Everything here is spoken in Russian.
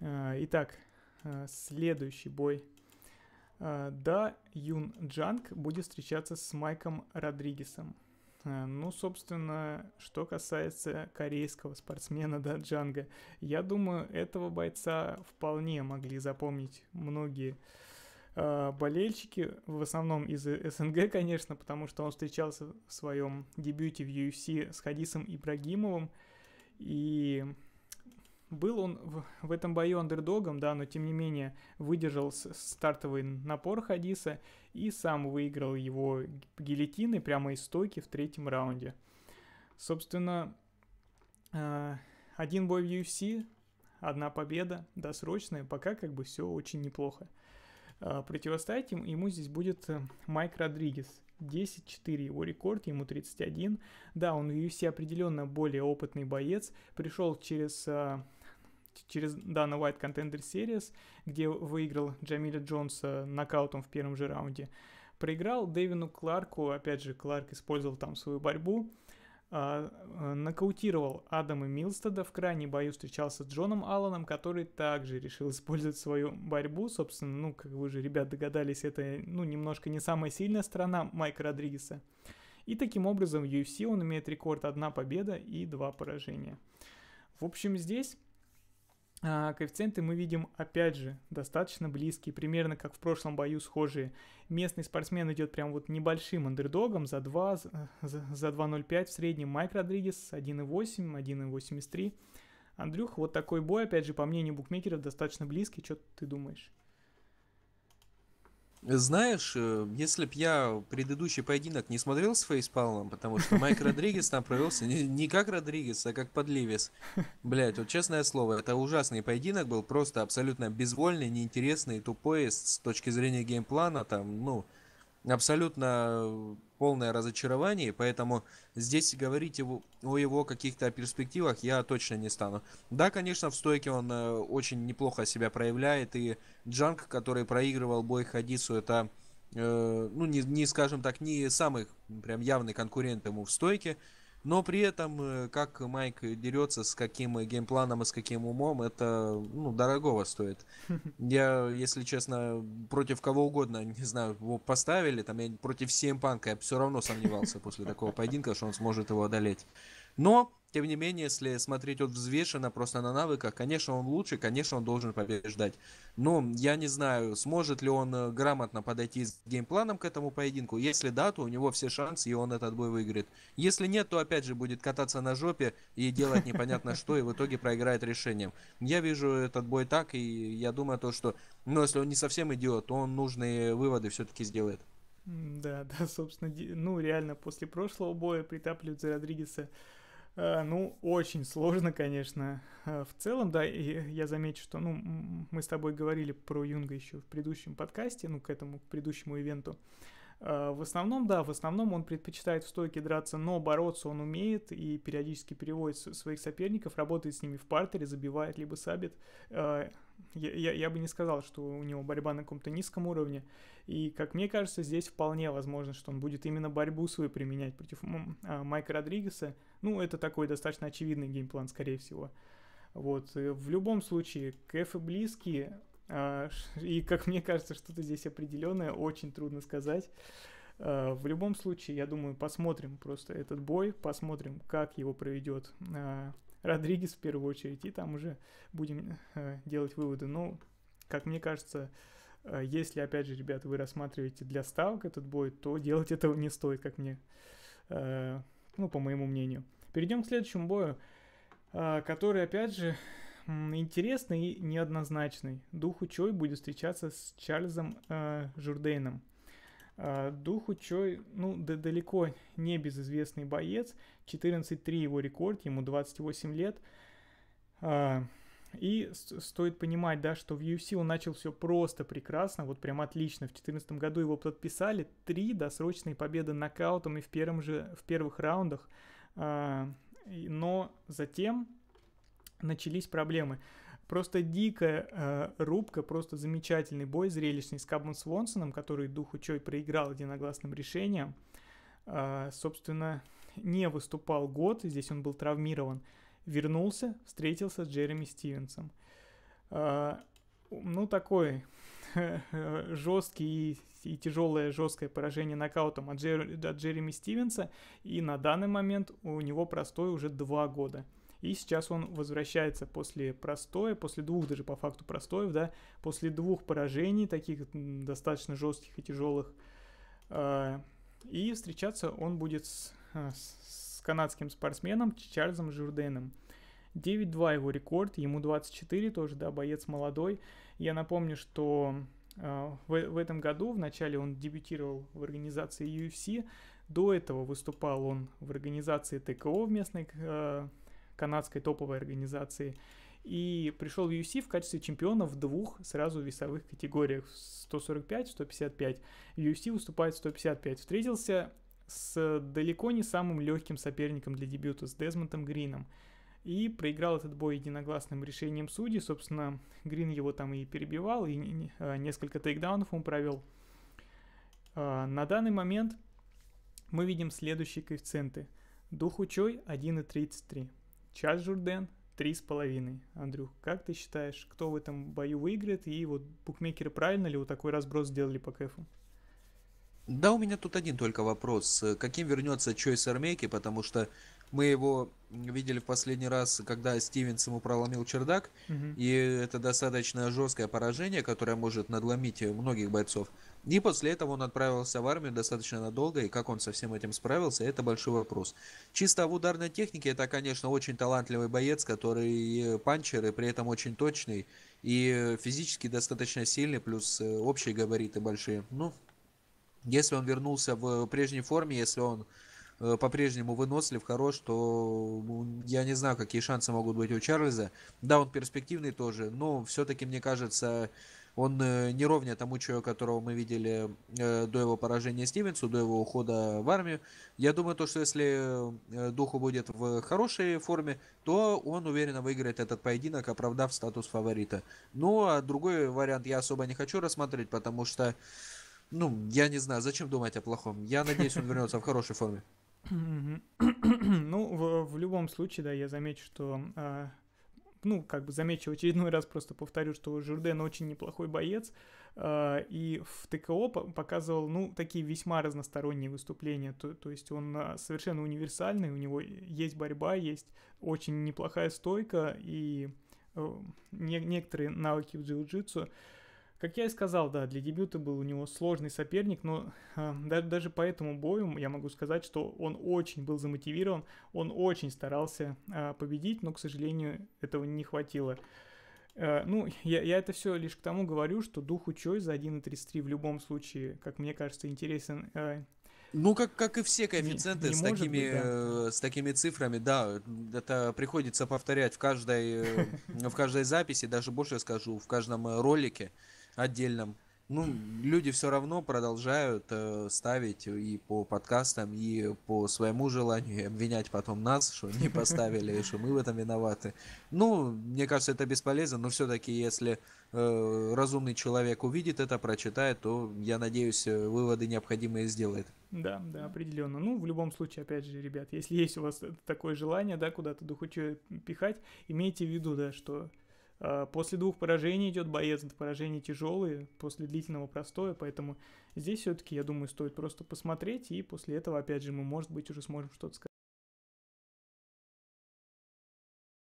А, итак, а, следующий бой. А, да, Юн Джанг будет встречаться с Майком Родригесом. Ну, собственно, что касается корейского спортсмена, да, Джанга, я думаю, этого бойца вполне могли запомнить многие болельщики, в основном из СНГ, конечно, потому что он встречался в своем дебюте в UFC с Хадисом Ибрагимовым, и был он в, в этом бою андердогом, да, но тем не менее выдержал стартовый напор Хадиса и сам выиграл его гильотины прямо из стойки в третьем раунде. Собственно, э, один бой в UFC, одна победа, досрочная, пока как бы все очень неплохо. Э, противостоять ему ему здесь будет э, Майк Родригес. 10-4 его рекорд, ему 31. Да, он в UFC определенно более опытный боец, пришел через через Дана White Contender Series, где выиграл Джамиля Джонса нокаутом в первом же раунде. Проиграл Дэвину Кларку, опять же, Кларк использовал там свою борьбу. А, э, нокаутировал Адама Милстеда, в крайнем бою встречался с Джоном Алланом, который также решил использовать свою борьбу. Собственно, ну, как вы же, ребят, догадались, это, ну, немножко не самая сильная сторона Майка Родригеса. И таким образом в UFC он имеет рекорд одна победа и два поражения. В общем, здесь а, коэффициенты мы видим, опять же, достаточно близкие, примерно как в прошлом бою схожие. Местный спортсмен идет прям вот небольшим андердогом за 2, за, за 2.05 в среднем. Майк Родригес 1.8, 1.83. Андрюх, вот такой бой, опять же, по мнению букмекеров, достаточно близкий. Что ты думаешь? Знаешь, э, если б я предыдущий поединок не смотрел с фейспалмом, потому что Майк Родригес там провелся не, не как Родригес, а как подливес. Блять, вот честное слово, это ужасный поединок был, просто абсолютно безвольный, неинтересный, тупой с точки зрения геймплана, там, ну, абсолютно полное разочарование, поэтому здесь говорить его, о его каких-то перспективах я точно не стану. Да, конечно, в стойке он э, очень неплохо себя проявляет, и Джанг, который проигрывал бой Хадису, это, э, ну, не, не, скажем так, не самый прям явный конкурент ему в стойке, но при этом, э, как Майк дерется, с каким э, геймпланом и с каким умом, это ну, дорогого стоит. Я, если честно, против кого угодно, не знаю, его поставили, там я против Сиэмпанка, я все равно сомневался после такого поединка, что он сможет его одолеть. Но тем не менее, если смотреть вот взвешенно просто на навыках, конечно, он лучше, конечно, он должен побеждать. Но я не знаю, сможет ли он э, грамотно подойти с геймпланом к этому поединку. Если да, то у него все шансы, и он этот бой выиграет. Если нет, то опять же будет кататься на жопе и делать непонятно что, и в итоге проиграет решением. Я вижу этот бой так, и я думаю то, что, но ну, если он не совсем идиот, то он нужные выводы все-таки сделает. Да, да, собственно, ну, реально, после прошлого боя притапливать за Родригеса Э, ну, очень сложно, конечно. Э, в целом, да, И я замечу, что, ну, мы с тобой говорили про Юнга еще в предыдущем подкасте, ну, к этому, к предыдущему ивенту. Э, в основном, да, в основном он предпочитает в стойке драться, но бороться он умеет и периодически переводит своих соперников, работает с ними в партере, забивает, либо сабит. Э, я, я, я бы не сказал, что у него борьба на каком-то низком уровне. И, как мне кажется, здесь вполне возможно, что он будет именно борьбу свою применять против а, Майка Родригеса. Ну, это такой достаточно очевидный геймплан, скорее всего. Вот, э, в любом случае, КФ и близкие, а, и, как мне кажется, что-то здесь определенное, очень трудно сказать. А, в любом случае, я думаю, посмотрим просто этот бой, посмотрим, как его проведет а, Родригес в первую очередь, и там уже будем делать выводы. Но, ну, как мне кажется, если, опять же, ребята, вы рассматриваете для ставок этот бой, то делать этого не стоит, как мне, ну, по моему мнению. Перейдем к следующему бою, который, опять же, интересный и неоднозначный. Дух Учой будет встречаться с Чарльзом э, Журдейном. Э, Дух Учой, ну, да далеко не безызвестный боец. 14-3 его рекорд, ему 28 лет. Э, и стоит понимать, да, что в UFC он начал все просто прекрасно, вот прям отлично. В 2014 году его подписали. Три досрочные победы нокаутом и в, первом же, в первых раундах. Э, но затем начались проблемы. Просто дикая э, рубка, просто замечательный бой зрелищный с Кабом Свонсоном, который Духу Чой проиграл единогласным решением. Э, собственно, не выступал год, здесь он был травмирован. Вернулся, встретился с Джереми Стивенсом. Э, ну, такой э, жесткий и, и тяжелое жесткое поражение нокаутом от, Джер, от Джереми Стивенса. И на данный момент у него простой уже два года – и сейчас он возвращается после простоя, после двух даже по факту простоев, да, после двух поражений, таких достаточно жестких и тяжелых. А, и встречаться он будет с, а, с канадским спортсменом Чарльзом Журденом. 9-2 его рекорд, ему 24 тоже, да, боец молодой. Я напомню, что а, в, в этом году, в начале он дебютировал в организации UFC, до этого выступал он в организации ТКО в местной э, канадской топовой организации. И пришел в UFC в качестве чемпиона в двух сразу весовых категориях 145-155. В UFC выступает 155. Встретился с далеко не самым легким соперником для дебюта, с Дезмонтом Грином. И проиграл этот бой единогласным решением судей. Собственно, Грин его там и перебивал, и а, несколько тейкдаунов он провел. А, на данный момент мы видим следующие коэффициенты. Дух Учой 1,33, Час Журден 3,5. Андрюх, как ты считаешь, кто в этом бою выиграет? И вот букмекеры правильно ли вот такой разброс сделали по кэфу? Да, у меня тут один только вопрос. Э, каким вернется Чойс Армейки, потому что мы его видели в последний раз, когда Стивенс ему проломил чердак, угу. и это достаточно жесткое поражение, которое может надломить многих бойцов. И после этого он отправился в армию достаточно надолго, и как он со всем этим справился, это большой вопрос. Чисто в ударной технике это, конечно, очень талантливый боец, который панчер, и при этом очень точный, и физически достаточно сильный, плюс э, общие габариты большие. Ну, если он вернулся в прежней форме, если он Э, по-прежнему вынослив, хорош, то ну, я не знаю, какие шансы могут быть у Чарльза. Да, он перспективный тоже, но все-таки, мне кажется, он э, не ровня тому человеку, которого мы видели э, до его поражения Стивенсу, до его ухода в армию. Я думаю, то, что если Духу будет в хорошей форме, то он уверенно выиграет этот поединок, оправдав статус фаворита. Ну, а другой вариант я особо не хочу рассматривать, потому что, ну, я не знаю, зачем думать о плохом. Я надеюсь, он вернется в хорошей форме. Ну, в, в любом случае, да, я замечу, что э, ну, как бы замечу очередной раз, просто повторю, что Журден очень неплохой боец, э, и в ТКО показывал, ну, такие весьма разносторонние выступления, то, то есть он а, совершенно универсальный, у него есть борьба, есть очень неплохая стойка и э, не, некоторые навыки в джиу-джитсу, как я и сказал, да, для дебюта был у него сложный соперник, но э, даже по этому бою я могу сказать, что он очень был замотивирован, он очень старался э, победить, но, к сожалению, этого не хватило. Э, ну, я, я это все лишь к тому говорю, что дух Чой за 1.33 в любом случае, как мне кажется, интересен э, ну, как, как и все коэффициенты не, не с, такими, быть, да. Э, с такими цифрами, да, это приходится повторять в каждой, э, в каждой записи, даже больше скажу, в каждом э, ролике отдельном. Ну, люди все равно продолжают э, ставить и по подкастам, и по своему желанию обвинять потом нас, что не поставили, что мы в этом виноваты. Ну, мне кажется, это бесполезно, но все-таки, если э, разумный человек увидит это, прочитает, то, я надеюсь, э, выводы необходимые сделает. Да, да, определенно. Ну, в любом случае, опять же, ребят, если есть у вас такое желание, да, куда-то духучу пихать, имейте в виду, да, что Э, после двух поражений идет боец, поражения тяжелые, после длительного простоя, поэтому здесь все-таки, я думаю, стоит просто посмотреть, и после этого, опять же, мы, может быть, уже сможем что-то сказать.